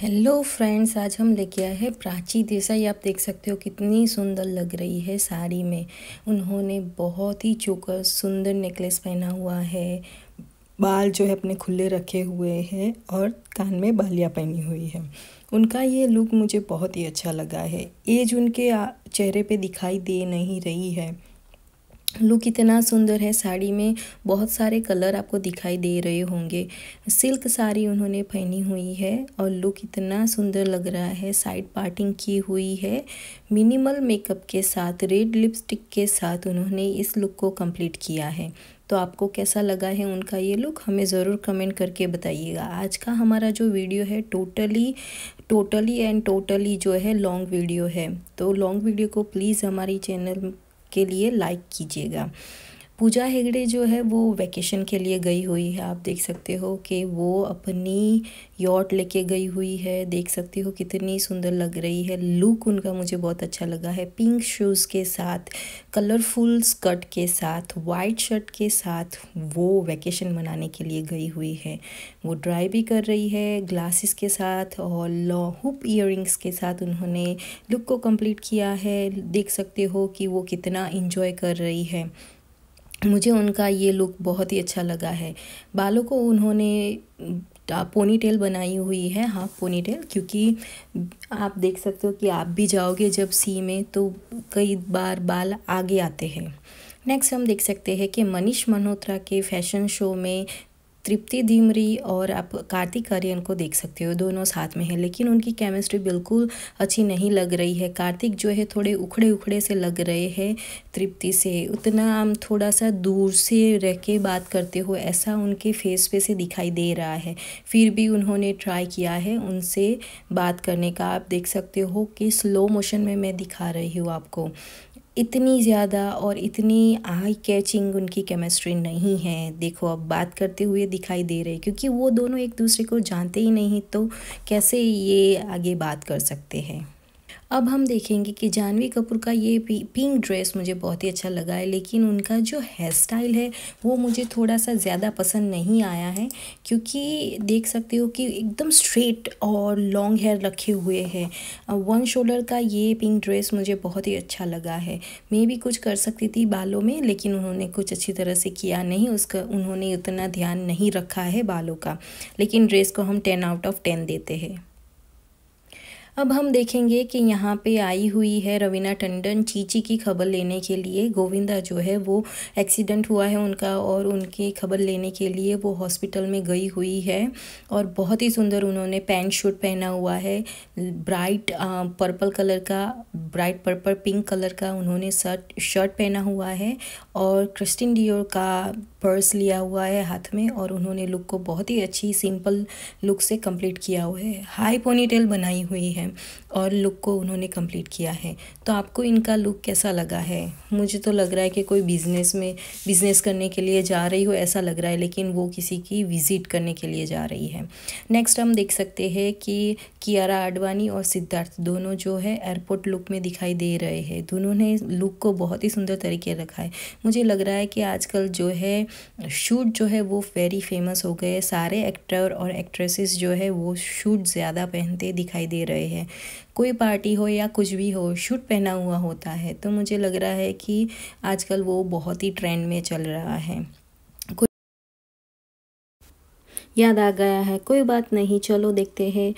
hello friends आज हम लेके आए हैं प्राची देसाई आप देख सकते हो कितनी सुंदर लग रही है साड़ी में उन्होंने बहुत ही चोकर सुंदर नेकलेस पहना हुआ है बाल जो है अपने खुले रखे हुए हैं और कान में बालियाँ पहनी हुई है उनका ये लुक मुझे बहुत ही अच्छा लगा है एज उनके चेहरे पे दिखाई दे नहीं रही है लुक इतना सुंदर है साड़ी में बहुत सारे कलर आपको दिखाई दे रहे होंगे सिल्क साड़ी उन्होंने पहनी हुई है और लुक इतना सुंदर लग रहा है साइड पार्टिंग की हुई है मिनिमल मेकअप के साथ रेड लिपस्टिक के साथ उन्होंने इस लुक को कंप्लीट किया है तो आपको कैसा लगा है उनका ये लुक हमें ज़रूर कमेंट करके बताइएगा आज का हमारा जो वीडियो है टोटली टोटली एंड टोटली जो है लॉन्ग वीडियो है तो लॉन्ग वीडियो को प्लीज़ हमारी चैनल के लिए लाइक कीजिएगा पूजा हेगड़े जो है वो वैकेशन के लिए गई हुई है आप देख सकते हो कि वो अपनी यॉट लेके गई हुई है देख सकते हो कितनी सुंदर लग रही है लुक उनका मुझे बहुत अच्छा लगा है पिंक शूज़ के साथ कलरफुल स्कर्ट के साथ वाइट शर्ट के साथ वो वैकेशन मनाने के लिए गई हुई है वो ड्राई भी कर रही है ग्लासेस के साथ और लॉ हुप इयर के साथ उन्होंने लुक को कम्प्लीट किया है देख सकते हो कि वो कितना इन्जॉय कर रही है मुझे उनका ये लुक बहुत ही अच्छा लगा है बालों को उन्होंने पोनी टेल बनाई हुई है हाफ पोनी टेल क्योंकि आप देख सकते हो कि आप भी जाओगे जब सी में तो कई बार बाल आगे आते हैं नेक्स्ट हम देख सकते हैं कि मनीष मल्होत्रा के फैशन शो में तृप्ति धीमरी और आप कार्तिक आर्यन को देख सकते हो दोनों साथ में हैं लेकिन उनकी केमिस्ट्री बिल्कुल अच्छी नहीं लग रही है कार्तिक जो है थोड़े उखड़े उखड़े से लग रहे हैं तृप्ति से उतना हम थोड़ा सा दूर से रह के बात करते हो ऐसा उनके फेस पे से दिखाई दे रहा है फिर भी उन्होंने ट्राई किया है उनसे बात करने का आप देख सकते हो कि स्लो मोशन में मैं दिखा रही हूँ आपको इतनी ज़्यादा और इतनी आई कैचिंग उनकी केमिस्ट्री नहीं है देखो अब बात करते हुए दिखाई दे रहे क्योंकि वो दोनों एक दूसरे को जानते ही नहीं तो कैसे ये आगे बात कर सकते हैं अब हम देखेंगे कि जानवी कपूर का ये पिंक ड्रेस मुझे बहुत ही अच्छा लगा है लेकिन उनका जो हेयर स्टाइल है वो मुझे थोड़ा सा ज़्यादा पसंद नहीं आया है क्योंकि देख सकते हो कि एकदम स्ट्रेट और लॉन्ग हेयर रखे हुए हैं वन शोल्डर का ये पिंक ड्रेस मुझे बहुत ही अच्छा लगा है मैं भी कुछ कर सकती थी बालों में लेकिन उन्होंने कुछ अच्छी तरह से किया नहीं उसका उन्होंने उतना ध्यान नहीं रखा है बालों का लेकिन ड्रेस को हम टेन आउट ऑफ टेन देते हैं अब हम देखेंगे कि यहाँ पे आई हुई है रवीना टंडन चीची की खबर लेने के लिए गोविंदा जो है वो एक्सीडेंट हुआ है उनका और उनकी खबर लेने के लिए वो हॉस्पिटल में गई हुई है और बहुत ही सुंदर उन्होंने पैंट शूट पहना हुआ है ब्राइट पर्पल कलर का ब्राइट पर्पल पिंक कलर का उन्होंने शर्ट शर्ट पहना हुआ है और क्रिस्टिन डियोर का पर्स लिया हुआ है हाथ में और उन्होंने लुक को बहुत ही अच्छी सिंपल लुक से कंप्लीट किया हुआ है हाई पोनीटेल बनाई हुई है और लुक को उन्होंने कंप्लीट किया है तो आपको इनका लुक कैसा लगा है मुझे तो लग रहा है कि कोई बिज़नेस में बिज़नेस करने के लिए जा रही हो ऐसा लग रहा है लेकिन वो किसी की विज़िट करने के लिए जा रही है नेक्स्ट हम देख सकते हैं कि कियारा आडवाणी और सिद्धार्थ दोनों जो है एयरपोर्ट लुक में दिखाई दे रहे हैं दोनों ने लुक को बहुत ही सुंदर तरीके रखा है मुझे लग रहा है कि आजकल जो है शूट जो है वो वेरी फेमस हो गए सारे एक्टर और एक्ट्रेसेस जो है वो शूट ज़्यादा पहनते दिखाई दे रहे हैं कोई पार्टी हो या कुछ भी हो शूट पहना हुआ होता है तो मुझे लग रहा है कि आजकल वो बहुत ही ट्रेंड में चल रहा है याद आ गया है कोई बात नहीं चलो देखते हैं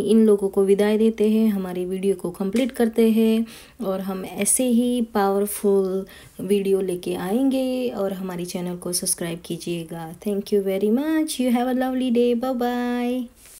इन लोगों को विदाई देते हैं हमारी वीडियो को कंप्लीट करते हैं और हम ऐसे ही पावरफुल वीडियो लेके आएंगे और हमारे चैनल को सब्सक्राइब कीजिएगा thank you very much you have a lovely day bye